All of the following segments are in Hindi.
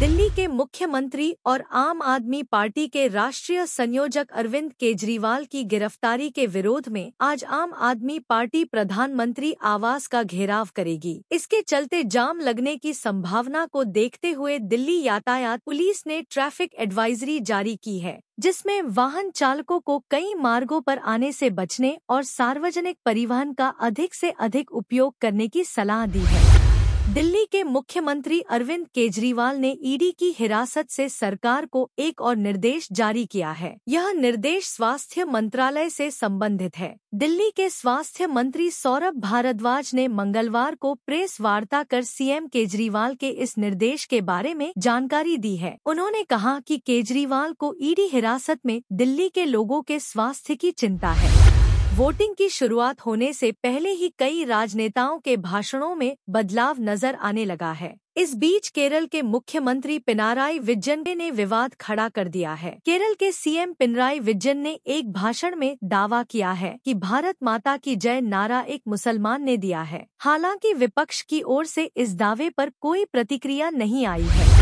दिल्ली के मुख्यमंत्री और आम आदमी पार्टी के राष्ट्रीय संयोजक अरविंद केजरीवाल की गिरफ्तारी के विरोध में आज आम आदमी पार्टी प्रधानमंत्री आवास का घेराव करेगी इसके चलते जाम लगने की संभावना को देखते हुए दिल्ली यातायात पुलिस ने ट्रैफिक एडवाइजरी जारी की है जिसमें वाहन चालकों को कई मार्गों पर आने से बचने और सार्वजनिक परिवहन का अधिक से अधिक उपयोग करने की सलाह दी है दिल्ली के मुख्यमंत्री अरविंद केजरीवाल ने ईडी की हिरासत से सरकार को एक और निर्देश जारी किया है यह निर्देश स्वास्थ्य मंत्रालय से संबंधित है दिल्ली के स्वास्थ्य मंत्री सौरभ भारद्वाज ने मंगलवार को प्रेस वार्ता कर सीएम केजरीवाल के इस निर्देश के बारे में जानकारी दी है उन्होंने कहा कि केजरीवाल को ईडी हिरासत में दिल्ली के लोगों के स्वास्थ्य की चिंता है वोटिंग की शुरुआत होने से पहले ही कई राजनेताओं के भाषणों में बदलाव नजर आने लगा है इस बीच केरल के मुख्यमंत्री पिनाराई विजन ने विवाद खड़ा कर दिया है केरल के सीएम पिनराई विजन ने एक भाषण में दावा किया है कि भारत माता की जय नारा एक मुसलमान ने दिया है हालांकि विपक्ष की ओर से इस दावे पर कोई प्रतिक्रिया नहीं आई है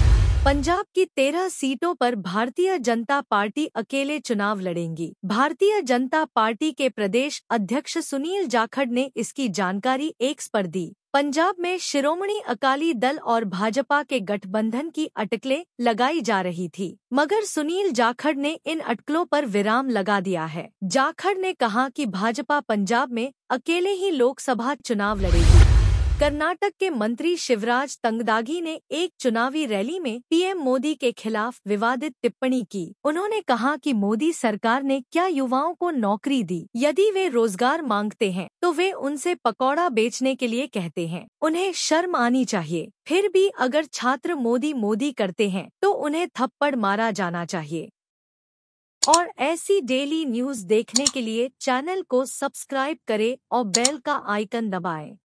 पंजाब की तेरह सीटों पर भारतीय जनता पार्टी अकेले चुनाव लड़ेंगी भारतीय जनता पार्टी के प्रदेश अध्यक्ष सुनील जाखड़ ने इसकी जानकारी एक्स पर दी पंजाब में शिरोमणि अकाली दल और भाजपा के गठबंधन की अटकलें लगाई जा रही थी मगर सुनील जाखड़ ने इन अटकलों पर विराम लगा दिया है जाखड़ ने कहा कि भाजपा पंजाब में अकेले ही लोकसभा चुनाव लड़ेगी कर्नाटक के मंत्री शिवराज तंगदागी ने एक चुनावी रैली में पीएम मोदी के खिलाफ विवादित टिप्पणी की उन्होंने कहा कि मोदी सरकार ने क्या युवाओं को नौकरी दी यदि वे रोजगार मांगते हैं तो वे उनसे पकौड़ा बेचने के लिए कहते हैं उन्हें शर्म आनी चाहिए फिर भी अगर छात्र मोदी मोदी करते हैं तो उन्हें थप्पड़ मारा जाना चाहिए और ऐसी डेली न्यूज देखने के लिए चैनल को सब्सक्राइब करें और बेल का आइकन दबाएं।